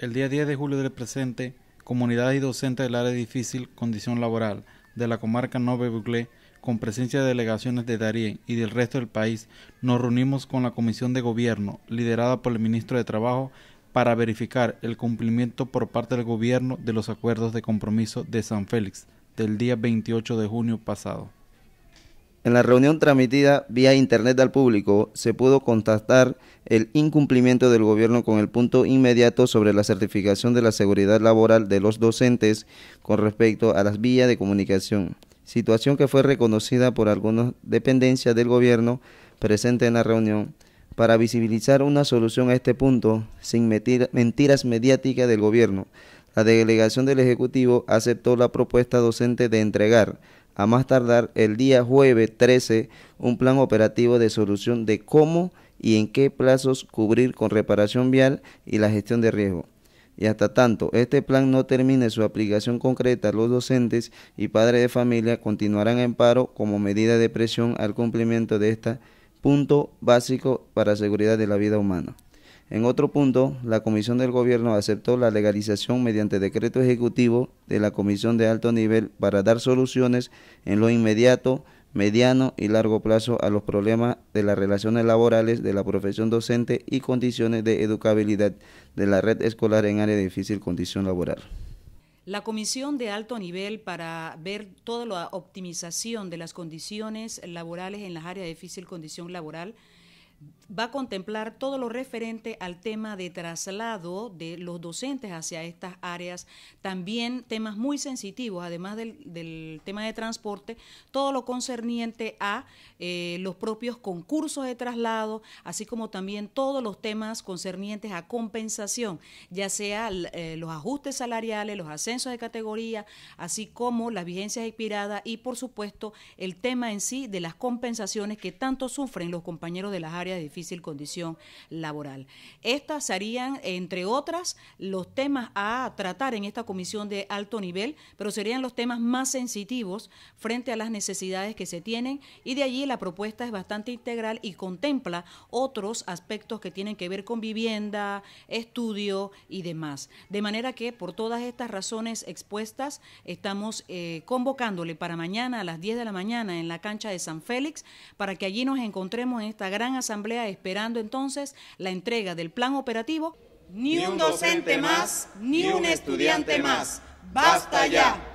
El día 10 de julio del presente, comunidad y docentes del área difícil condición laboral de la comarca Nove Buglé, con presencia de delegaciones de Darien y del resto del país, nos reunimos con la Comisión de Gobierno, liderada por el ministro de Trabajo, para verificar el cumplimiento por parte del gobierno de los acuerdos de compromiso de San Félix del día 28 de junio pasado. En la reunión transmitida vía Internet al público, se pudo constatar el incumplimiento del gobierno con el punto inmediato sobre la certificación de la seguridad laboral de los docentes con respecto a las vías de comunicación, situación que fue reconocida por algunas dependencias del gobierno presentes en la reunión. Para visibilizar una solución a este punto, sin mentiras mediáticas del gobierno, la delegación del Ejecutivo aceptó la propuesta docente de entregar a más tardar el día jueves 13 un plan operativo de solución de cómo y en qué plazos cubrir con reparación vial y la gestión de riesgo. Y hasta tanto este plan no termine su aplicación concreta, los docentes y padres de familia continuarán en paro como medida de presión al cumplimiento de este punto básico para seguridad de la vida humana. En otro punto, la Comisión del Gobierno aceptó la legalización mediante decreto ejecutivo de la Comisión de Alto Nivel para dar soluciones en lo inmediato, mediano y largo plazo a los problemas de las relaciones laborales de la profesión docente y condiciones de educabilidad de la red escolar en área de difícil condición laboral. La comisión de alto nivel para ver toda la optimización de las condiciones laborales en las áreas de difícil condición laboral va a contemplar todo lo referente al tema de traslado de los docentes hacia estas áreas, también temas muy sensitivos, además del, tema de transporte, todo lo concerniente a eh, los propios concursos de traslado, así como también todos los temas concernientes a compensación, ya sea eh, los ajustes salariales, los ascensos de categoría, así como las vigencias expiradas y, por supuesto, el tema en sí de las compensaciones que tanto sufren los compañeros de las áreas de condición laboral. Estas serían, entre otras, los temas a tratar en esta comisión de alto nivel, pero serían los temas más sensitivos frente a las necesidades que se tienen y de allí la propuesta es bastante integral y contempla otros aspectos que tienen que ver con vivienda, estudio y demás. De manera que por todas estas razones expuestas estamos eh, convocándole para mañana a las 10 de la mañana en la cancha de San Félix para que allí nos encontremos en esta gran asamblea esperando entonces la entrega del plan operativo. Ni un docente más, ni un estudiante más. ¡Basta ya!